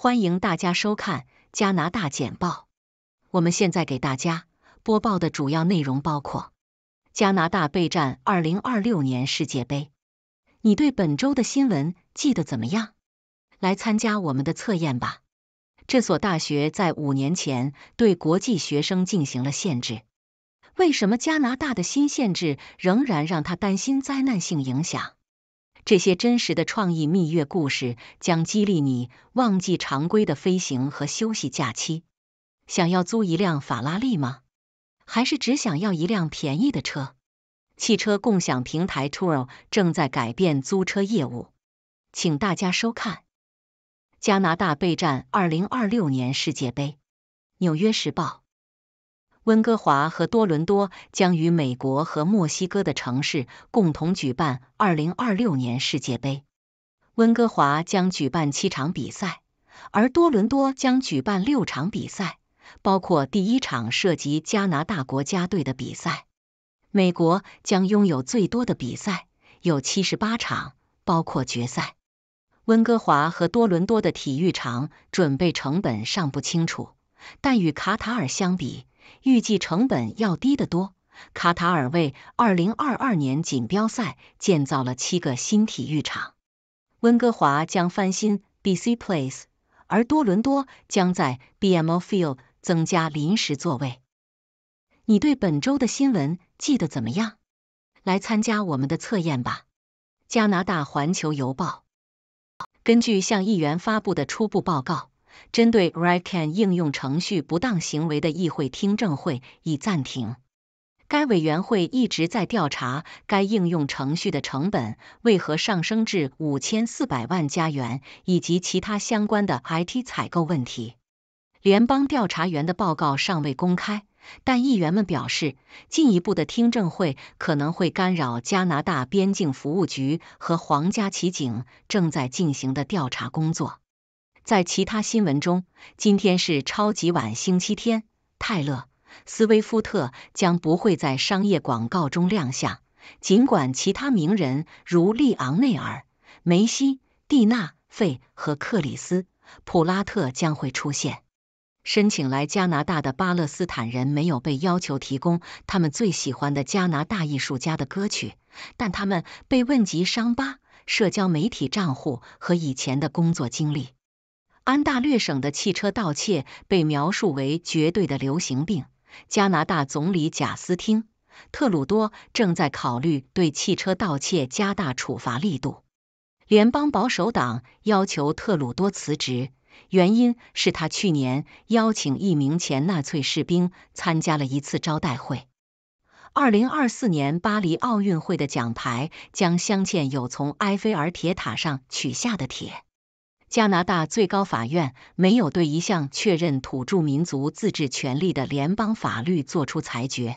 欢迎大家收看《加拿大简报》。我们现在给大家播报的主要内容包括：加拿大备战二零二六年世界杯。你对本周的新闻记得怎么样？来参加我们的测验吧。这所大学在五年前对国际学生进行了限制，为什么加拿大的新限制仍然让他担心灾难性影响？这些真实的创意蜜月故事将激励你忘记常规的飞行和休息假期。想要租一辆法拉利吗？还是只想要一辆便宜的车？汽车共享平台 Turo 正在改变租车业务，请大家收看。加拿大备战2026年世界杯。纽约时报。温哥华和多伦多将与美国和墨西哥的城市共同举办2026年世界杯。温哥华将举办七场比赛，而多伦多将举办六场比赛，包括第一场涉及加拿大国家队的比赛。美国将拥有最多的比赛，有七十八场，包括决赛。温哥华和多伦多的体育场准备成本尚不清楚，但与卡塔尔相比。预计成本要低得多。卡塔尔为2022年锦标赛建造了七个新体育场，温哥华将翻新 BC Place，而多伦多将在 BMO Field 增加临时座位。你对本周的新闻记得怎么样？来参加我们的测验吧！加拿大环球邮报根据向议员发布的初步报告。针对 Recan 应用程序不当行为的议会听证会已暂停。该委员会一直在调查该应用程序的成本为何上升至五千四百万加元，以及其他相关的 IT 采购问题。联邦调查员的报告尚未公开，但议员们表示，进一步的听证会可能会干扰加拿大边境服务局和皇家骑警正在进行的调查工作。在其他新闻中，今天是超级晚星期天。泰勒·斯威夫特将不会在商业广告中亮相，尽管其他名人如利昂内尔·梅西、蒂娜·费和克里斯·普拉特将会出现。申请来加拿大的巴勒斯坦人没有被要求提供他们最喜欢的加拿大艺术家的歌曲，但他们被问及伤疤、社交媒体账户和以前的工作经历。安大略省的汽车盗窃被描述为绝对的流行病。加拿大总理贾斯汀·特鲁多正在考虑对汽车盗窃加大处罚力度。联邦保守党要求特鲁多辞职，原因是他去年邀请一名前纳粹士兵参加了一次招待会。二零二四年巴黎奥运会的奖牌将镶嵌有从埃菲尔铁塔上取下的铁。加拿大最高法院没有对一项确认土著民族自治权利的联邦法律作出裁决。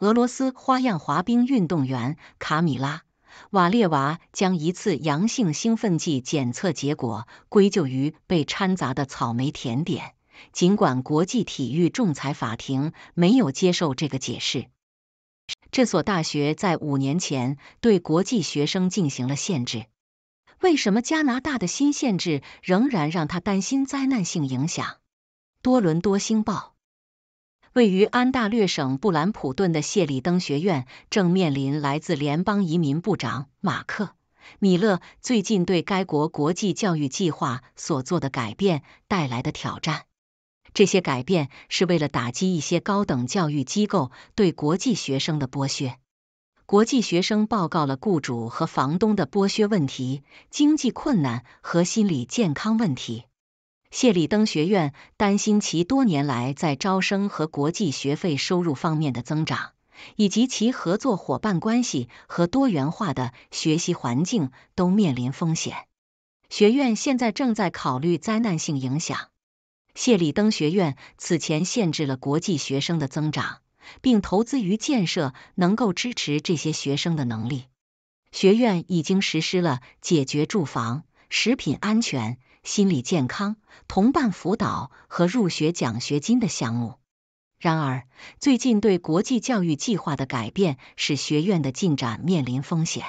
俄罗斯花样滑冰运动员卡米拉·瓦列娃将一次阳性兴奋剂检测结果归咎于被掺杂的草莓甜点，尽管国际体育仲裁法庭没有接受这个解释。这所大学在五年前对国际学生进行了限制。为什么加拿大的新限制仍然让他担心灾难性影响？多伦多星报位于安大略省布兰普顿的谢里登学院正面临来自联邦移民部长马克·米勒最近对该国国际教育计划所做的改变带来的挑战。这些改变是为了打击一些高等教育机构对国际学生的剥削。国际学生报告了雇主和房东的剥削问题、经济困难和心理健康问题。谢里登学院担心其多年来在招生和国际学费收入方面的增长，以及其合作伙伴关系和多元化的学习环境都面临风险。学院现在正在考虑灾难性影响。谢里登学院此前限制了国际学生的增长。并投资于建设能够支持这些学生的能力。学院已经实施了解决住房、食品安全、心理健康、同伴辅导和入学奖学金的项目。然而，最近对国际教育计划的改变使学院的进展面临风险。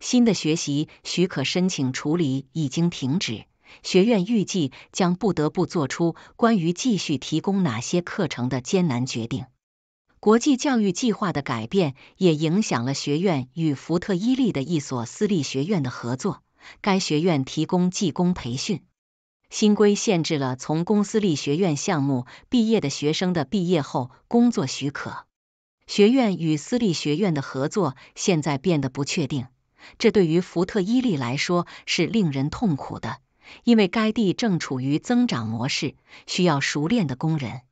新的学习许可申请处理已经停止，学院预计将不得不做出关于继续提供哪些课程的艰难决定。国际教育计划的改变也影响了学院与福特伊利的一所私立学院的合作。该学院提供技工培训。新规限制了从公司立学院项目毕业的学生的毕业后工作许可。学院与私立学院的合作现在变得不确定，这对于福特伊利来说是令人痛苦的，因为该地正处于增长模式，需要熟练的工人。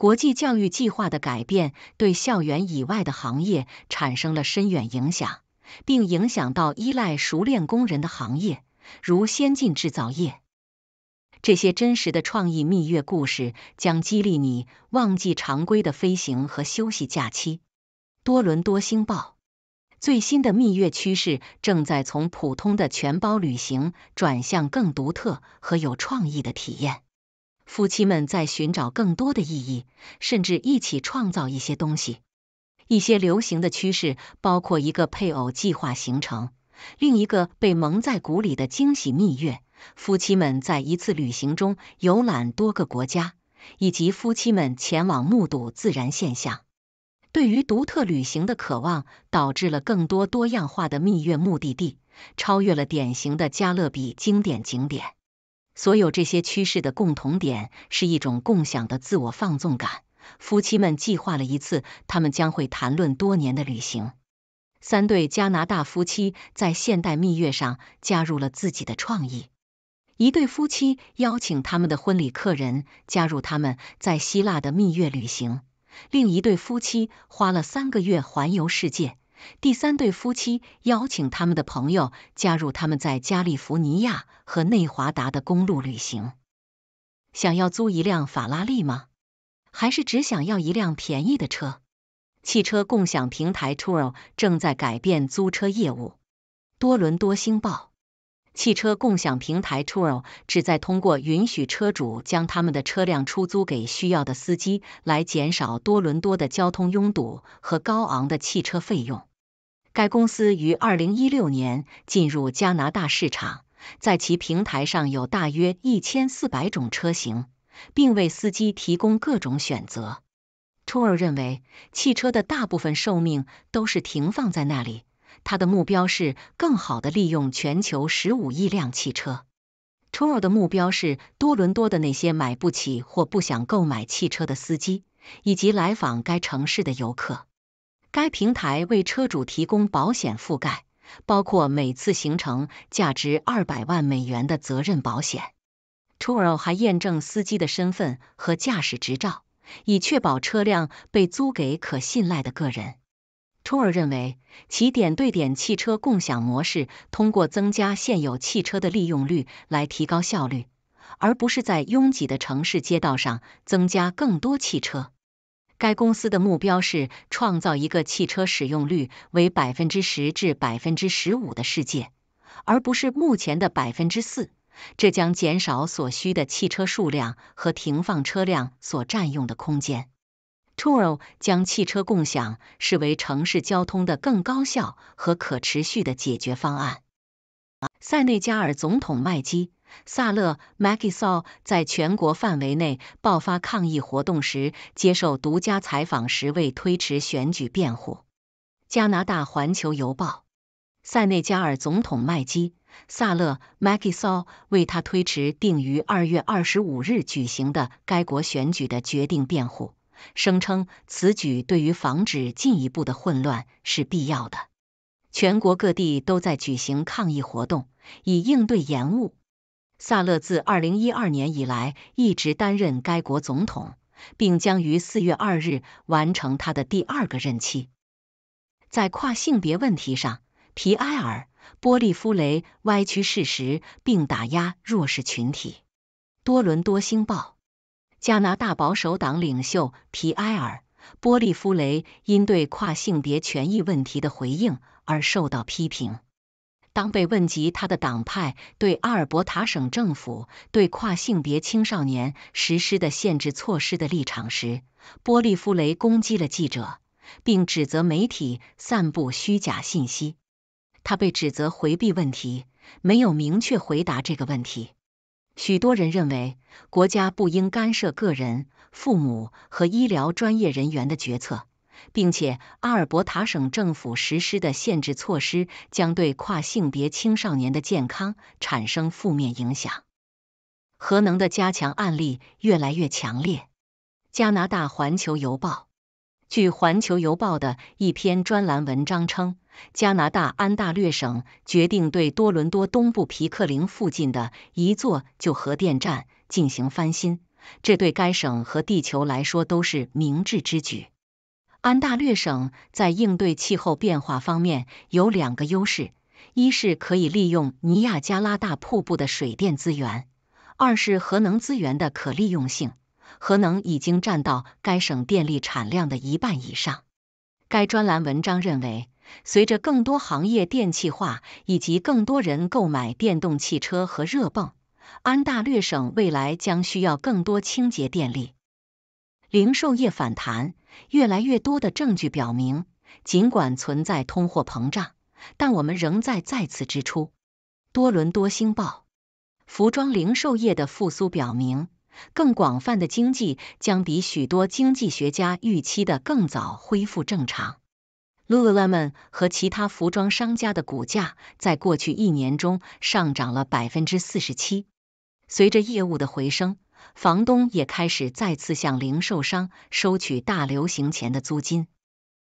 国际教育计划的改变对校园以外的行业产生了深远影响，并影响到依赖熟练工人的行业，如先进制造业。这些真实的创意蜜月故事将激励你忘记常规的飞行和休息假期。多伦多星报：最新的蜜月趋势正在从普通的全包旅行转向更独特和有创意的体验。夫妻们在寻找更多的意义，甚至一起创造一些东西。一些流行的趋势包括一个配偶计划形成，另一个被蒙在鼓里的惊喜蜜月。夫妻们在一次旅行中游览多个国家，以及夫妻们前往目睹自然现象。对于独特旅行的渴望，导致了更多多样化的蜜月目的地，超越了典型的加勒比经典景点。所有这些趋势的共同点是一种共享的自我放纵感。夫妻们计划了一次他们将会谈论多年的旅行。三对加拿大夫妻在现代蜜月上加入了自己的创意。一对夫妻邀请他们的婚礼客人加入他们在希腊的蜜月旅行，另一对夫妻花了三个月环游世界。第三对夫妻邀请他们的朋友加入他们在加利福尼亚和内华达的公路旅行。想要租一辆法拉利吗？还是只想要一辆便宜的车？汽车共享平台 Turo 正在改变租车业务。多伦多星报：汽车共享平台 Turo 旨在通过允许车主将他们的车辆出租给需要的司机，来减少多伦多的交通拥堵和高昂的汽车费用。该公司于二零一六年进入加拿大市场，在其平台上有大约一千四百种车型，并为司机提供各种选择。t 尔认为，汽车的大部分寿命都是停放在那里。他的目标是更好地利用全球十五亿辆汽车。t 尔的目标是多伦多的那些买不起或不想购买汽车的司机，以及来访该城市的游客。该平台为车主提供保险覆盖，包括每次行程价值二百万美元的责任保险。Turo 还验证司机的身份和驾驶执照，以确保车辆被租给可信赖的个人。Turo 认为，其点对点汽车共享模式通过增加现有汽车的利用率来提高效率，而不是在拥挤的城市街道上增加更多汽车。该公司的目标是创造一个汽车使用率为百分之十至百分之十五的世界，而不是目前的百分之四。这将减少所需的汽车数量和停放车辆所占用的空间。Turo 将汽车共享视为城市交通的更高效和可持续的解决方案。塞内加尔总统麦基萨勒 m a k i s s l 在全国范围内爆发抗议活动时，接受独家采访时为推迟选举辩护。加拿大《环球邮报》：塞内加尔总统麦基萨勒 m a k i s s l 为他推迟定于二月二十五日举行的该国选举的决定辩护，声称此举对于防止进一步的混乱是必要的。全国各地都在举行抗议活动，以应对延误。萨勒自二零一二年以来一直担任该国总统，并将于四月二日完成他的第二个任期。在跨性别问题上，皮埃尔·波利夫雷歪曲事实并打压弱势群体。多伦多星报：加拿大保守党领袖皮埃尔·波利夫雷因对跨性别权益问题的回应。而受到批评。当被问及他的党派对阿尔伯塔省政府对跨性别青少年实施的限制措施的立场时，波利夫雷攻击了记者，并指责媒体散布虚假信息。他被指责回避问题，没有明确回答这个问题。许多人认为国家不应干涉个人、父母和医疗专业人员的决策。并且，阿尔伯塔省政府实施的限制措施将对跨性别青少年的健康产生负面影响。核能的加强案例越来越强烈。加拿大《环球邮报》据《环球邮报》的一篇专栏文章称，加拿大安大略省决定对多伦多东部皮克林附近的一座旧核电站进行翻新，这对该省和地球来说都是明智之举。安大略省在应对气候变化方面有两个优势：一是可以利用尼亚加拉大瀑布的水电资源；二是核能资源的可利用性。核能已经占到该省电力产量的一半以上。该专栏文章认为，随着更多行业电气化以及更多人购买电动汽车和热泵，安大略省未来将需要更多清洁电力。零售业反弹。越来越多的证据表明，尽管存在通货膨胀，但我们仍在再次支出。多伦多星报，服装零售业的复苏表明，更广泛的经济将比许多经济学家预期的更早恢复正常。Lululemon 和其他服装商家的股价在过去一年中上涨了百分之四十七，随着业务的回升。房东也开始再次向零售商收取大流行前的租金。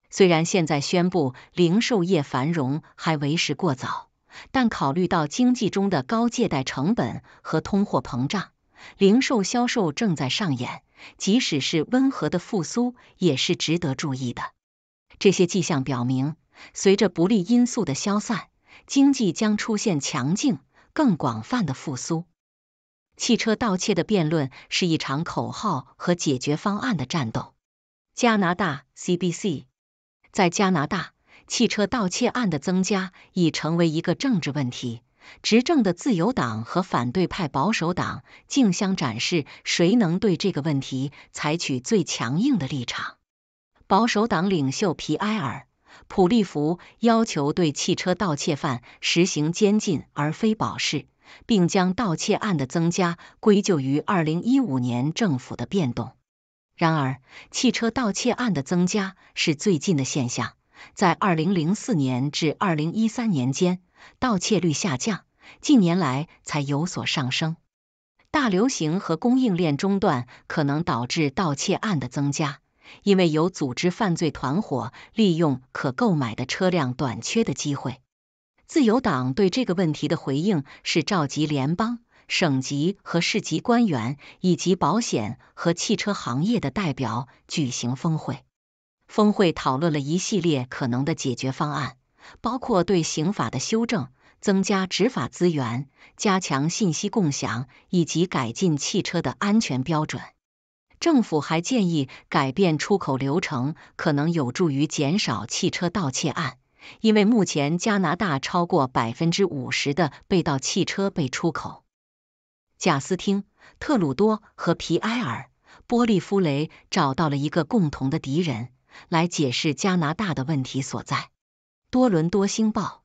虽然现在宣布零售业繁荣还为时过早，但考虑到经济中的高借贷成本和通货膨胀，零售销售正在上演，即使是温和的复苏也是值得注意的。这些迹象表明，随着不利因素的消散，经济将出现强劲、更广泛的复苏。汽车盗窃的辩论是一场口号和解决方案的战斗。加拿大 CBC 在加拿大，汽车盗窃案的增加已成为一个政治问题。执政的自由党和反对派保守党竞相展示谁能对这个问题采取最强硬的立场。保守党领袖皮埃尔·普利弗要求对汽车盗窃犯实行监禁而非保释。并将盗窃案的增加归咎于二零一五年政府的变动。然而，汽车盗窃案的增加是最近的现象，在二零零四年至二零一三年间，盗窃率下降，近年来才有所上升。大流行和供应链中断可能导致盗窃案的增加，因为有组织犯罪团伙利用可购买的车辆短缺的机会。自由党对这个问题的回应是召集联邦、省级和市级官员，以及保险和汽车行业的代表举行峰会。峰会讨论了一系列可能的解决方案，包括对刑法的修正、增加执法资源、加强信息共享以及改进汽车的安全标准。政府还建议改变出口流程，可能有助于减少汽车盗窃案。因为目前加拿大超过百分之五十的被盗汽车被出口。贾斯汀·特鲁多和皮埃尔·波利夫雷找到了一个共同的敌人来解释加拿大的问题所在。多伦多星报，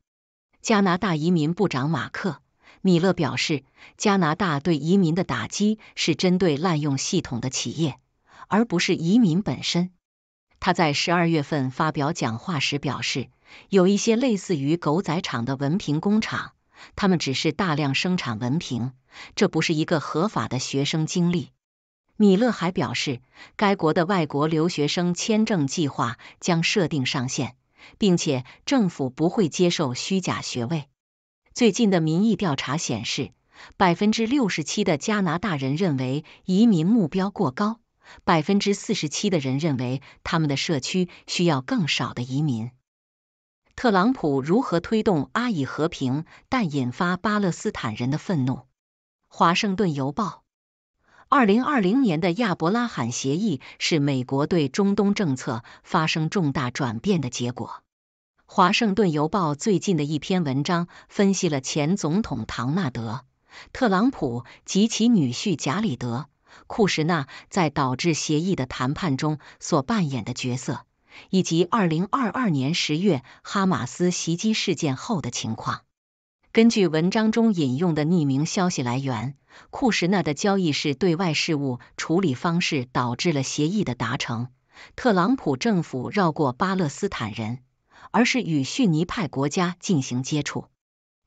加拿大移民部长马克·米勒表示，加拿大对移民的打击是针对滥用系统的企业，而不是移民本身。他在十二月份发表讲话时表示。有一些类似于狗仔厂的文凭工厂，他们只是大量生产文凭，这不是一个合法的学生经历。米勒还表示，该国的外国留学生签证计划将设定上限，并且政府不会接受虚假学位。最近的民意调查显示，百分之六十七的加拿大人认为移民目标过高，百分之四十七的人认为他们的社区需要更少的移民。特朗普如何推动阿以和平，但引发巴勒斯坦人的愤怒？《华盛顿邮报》二零二零年的亚伯拉罕协议是美国对中东政策发生重大转变的结果。《华盛顿邮报》最近的一篇文章分析了前总统唐纳德·特朗普及其女婿贾里德·库什纳在导致协议的谈判中所扮演的角色。以及二零二二年十月哈马斯袭击事件后的情况。根据文章中引用的匿名消息来源，库什纳的交易式对外事务处理方式导致了协议的达成。特朗普政府绕过巴勒斯坦人，而是与逊尼派国家进行接触。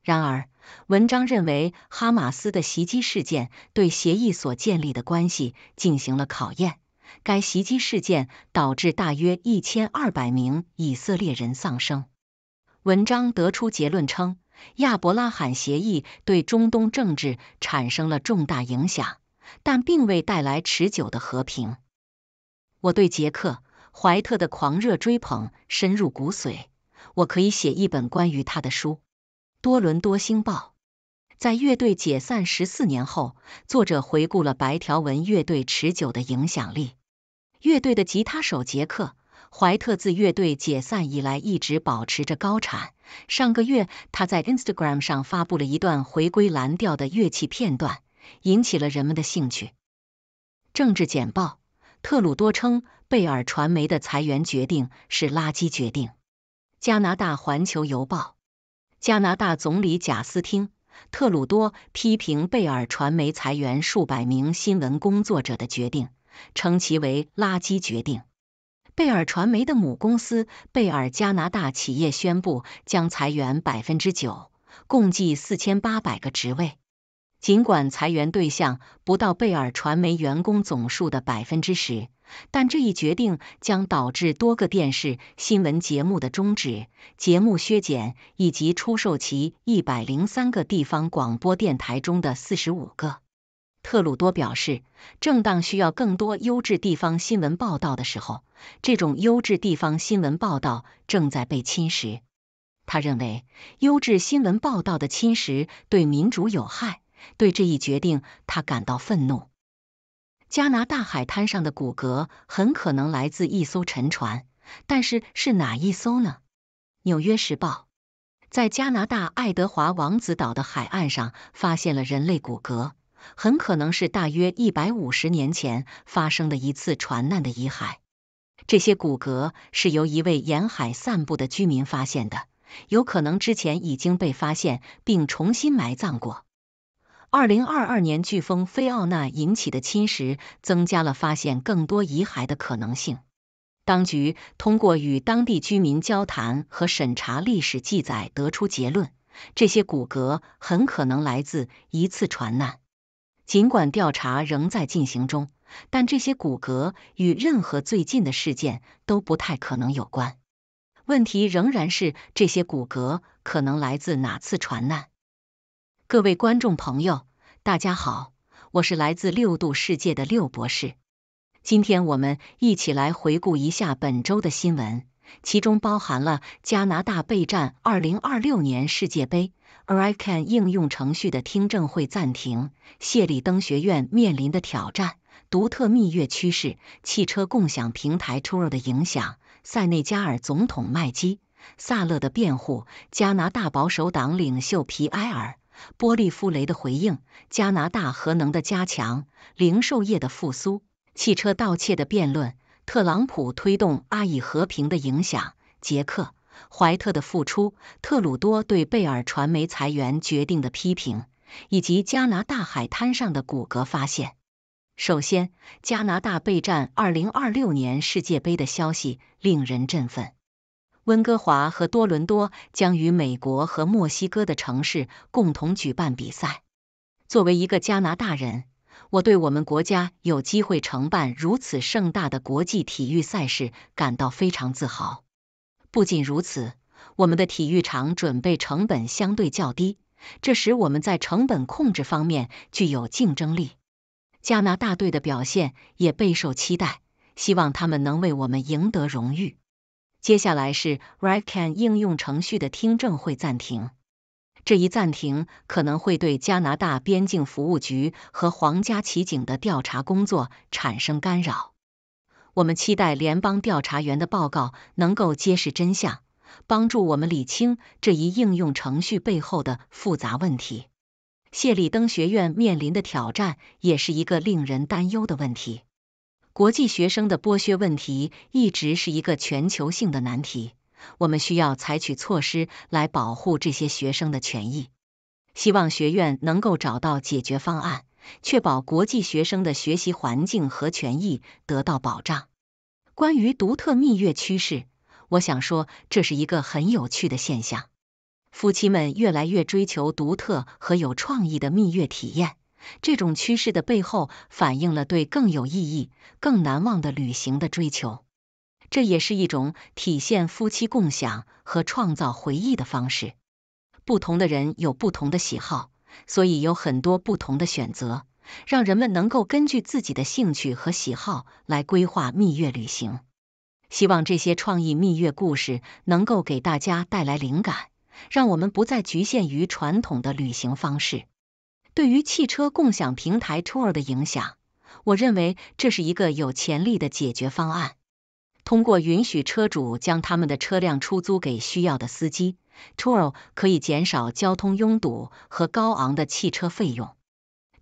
然而，文章认为哈马斯的袭击事件对协议所建立的关系进行了考验。该袭击事件导致大约一千二百名以色列人丧生。文章得出结论称，亚伯拉罕协议对中东政治产生了重大影响，但并未带来持久的和平。我对杰克·怀特的狂热追捧深入骨髓，我可以写一本关于他的书。多伦多星报在乐队解散十四年后，作者回顾了白条纹乐队持久的影响力。乐队的吉他手杰克·怀特自乐队解散以来一直保持着高产。上个月，他在 Instagram 上发布了一段回归蓝调的乐器片段，引起了人们的兴趣。政治简报：特鲁多称贝尔传媒的裁员决定是垃圾决定。加拿大环球邮报：加拿大总理贾斯汀·特鲁多批评贝尔传媒裁员数百名新闻工作者的决定。称其为“垃圾决定”。贝尔传媒的母公司贝尔加拿大企业宣布将裁员百分之九，共计四千八百个职位。尽管裁员对象不到贝尔传媒员工总数的百分之十，但这一决定将导致多个电视新闻节目的终止、节目削减以及出售其一百零三个地方广播电台中的四十五个。特鲁多表示，正当需要更多优质地方新闻报道的时候，这种优质地方新闻报道正在被侵蚀。他认为，优质新闻报道的侵蚀对民主有害，对这一决定他感到愤怒。加拿大海滩上的骨骼很可能来自一艘沉船，但是是哪一艘呢？《纽约时报》在加拿大爱德华王子岛的海岸上发现了人类骨骼。很可能是大约一百五十年前发生的一次船难的遗骸。这些骨骼是由一位沿海散步的居民发现的，有可能之前已经被发现并重新埋葬过。二零二二年飓风菲奥娜引起的侵蚀增加了发现更多遗骸的可能性。当局通过与当地居民交谈和审查历史记载得出结论：这些骨骼很可能来自一次船难。尽管调查仍在进行中，但这些骨骼与任何最近的事件都不太可能有关。问题仍然是这些骨骼可能来自哪次船难。各位观众朋友，大家好，我是来自六度世界的六博士。今天我们一起来回顾一下本周的新闻，其中包含了加拿大备战二零二六年世界杯。Arikan 应用程序的听证会暂停，谢里登学院面临的挑战，独特蜜月趋势，汽车共享平台 t r o 的影响，塞内加尔总统麦基·萨勒的辩护，加拿大保守党领袖皮埃尔·波利夫雷的回应，加拿大核能的加强，零售业的复苏，汽车盗窃的辩论，特朗普推动阿以和平的影响，捷克。怀特的复出，特鲁多对贝尔传媒裁员决定的批评，以及加拿大海滩上的骨骼发现。首先，加拿大备战二零二六年世界杯的消息令人振奋。温哥华和多伦多将与美国和墨西哥的城市共同举办比赛。作为一个加拿大人，我对我们国家有机会承办如此盛大的国际体育赛事感到非常自豪。不仅如此，我们的体育场准备成本相对较低，这使我们在成本控制方面具有竞争力。加拿大队的表现也备受期待，希望他们能为我们赢得荣誉。接下来是 Recan 应用程序的听证会暂停，这一暂停可能会对加拿大边境服务局和皇家骑警的调查工作产生干扰。我们期待联邦调查员的报告能够揭示真相，帮助我们理清这一应用程序背后的复杂问题。谢里登学院面临的挑战也是一个令人担忧的问题。国际学生的剥削问题一直是一个全球性的难题，我们需要采取措施来保护这些学生的权益。希望学院能够找到解决方案。确保国际学生的学习环境和权益得到保障。关于独特蜜月趋势，我想说这是一个很有趣的现象。夫妻们越来越追求独特和有创意的蜜月体验，这种趋势的背后反映了对更有意义、更难忘的旅行的追求。这也是一种体现夫妻共享和创造回忆的方式。不同的人有不同的喜好。所以有很多不同的选择，让人们能够根据自己的兴趣和喜好来规划蜜月旅行。希望这些创意蜜月故事能够给大家带来灵感，让我们不再局限于传统的旅行方式。对于汽车共享平台 Tour 的影响，我认为这是一个有潜力的解决方案。通过允许车主将他们的车辆出租给需要的司机，Turo 可以减少交通拥堵和高昂的汽车费用。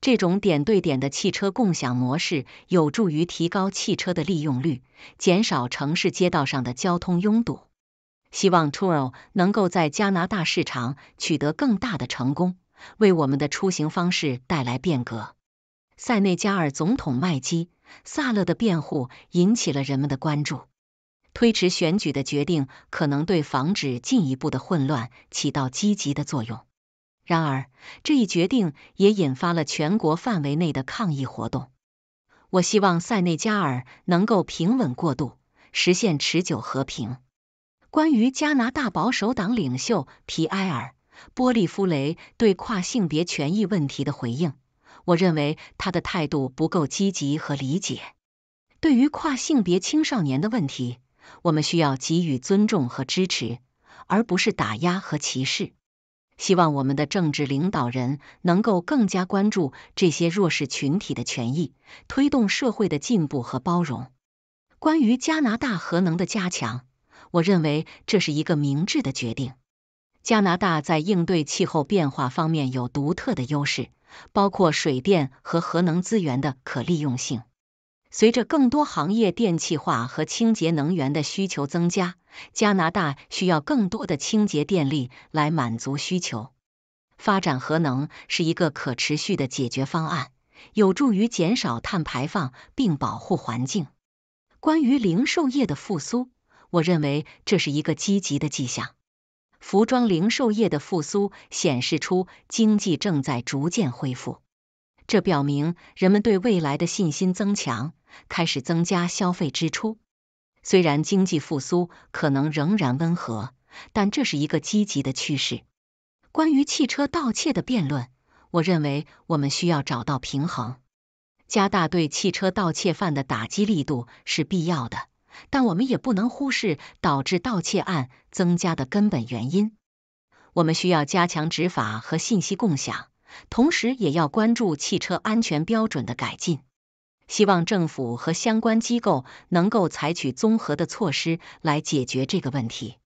这种点对点的汽车共享模式有助于提高汽车的利用率，减少城市街道上的交通拥堵。希望 Turo 能够在加拿大市场取得更大的成功，为我们的出行方式带来变革。塞内加尔总统麦基·萨勒的辩护引起了人们的关注。推迟选举的决定可能对防止进一步的混乱起到积极的作用。然而，这一决定也引发了全国范围内的抗议活动。我希望塞内加尔能够平稳过渡，实现持久和平。关于加拿大保守党领袖皮埃尔·波利夫雷对跨性别权益问题的回应，我认为他的态度不够积极和理解。对于跨性别青少年的问题，我们需要给予尊重和支持，而不是打压和歧视。希望我们的政治领导人能够更加关注这些弱势群体的权益，推动社会的进步和包容。关于加拿大核能的加强，我认为这是一个明智的决定。加拿大在应对气候变化方面有独特的优势，包括水电和核能资源的可利用性。随着更多行业电气化和清洁能源的需求增加，加拿大需要更多的清洁电力来满足需求。发展核能是一个可持续的解决方案，有助于减少碳排放并保护环境。关于零售业的复苏，我认为这是一个积极的迹象。服装零售业的复苏显示出经济正在逐渐恢复，这表明人们对未来的信心增强。开始增加消费支出，虽然经济复苏可能仍然温和，但这是一个积极的趋势。关于汽车盗窃的辩论，我认为我们需要找到平衡。加大对汽车盗窃犯的打击力度是必要的，但我们也不能忽视导致盗窃案增加的根本原因。我们需要加强执法和信息共享，同时也要关注汽车安全标准的改进。希望政府和相关机构能够采取综合的措施来解决这个问题。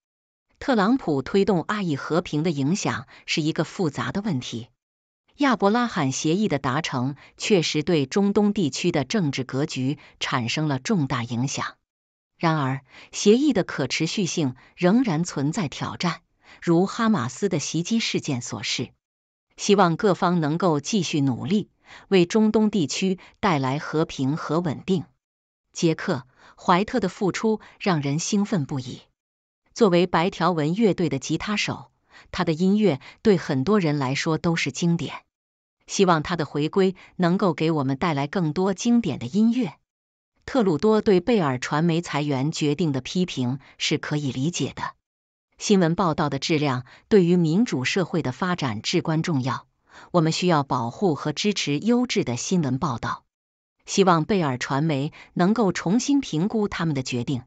特朗普推动阿以和平的影响是一个复杂的问题。亚伯拉罕协议的达成确实对中东地区的政治格局产生了重大影响，然而协议的可持续性仍然存在挑战，如哈马斯的袭击事件所示。希望各方能够继续努力。为中东地区带来和平和稳定。杰克·怀特的付出让人兴奋不已。作为白条纹乐队的吉他手，他的音乐对很多人来说都是经典。希望他的回归能够给我们带来更多经典的音乐。特鲁多对贝尔传媒裁员决定的批评是可以理解的。新闻报道的质量对于民主社会的发展至关重要。我们需要保护和支持优质的新闻报道。希望贝尔传媒能够重新评估他们的决定，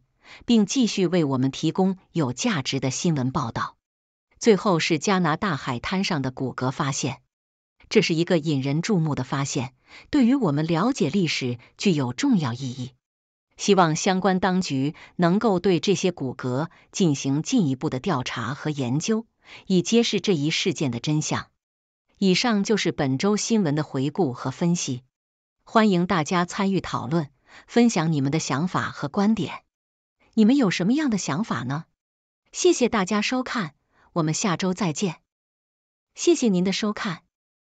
并继续为我们提供有价值的新闻报道。最后是加拿大海滩上的骨骼发现，这是一个引人注目的发现，对于我们了解历史具有重要意义。希望相关当局能够对这些骨骼进行进一步的调查和研究，以揭示这一事件的真相。以上就是本周新闻的回顾和分析，欢迎大家参与讨论，分享你们的想法和观点。你们有什么样的想法呢？谢谢大家收看，我们下周再见。谢谢您的收看。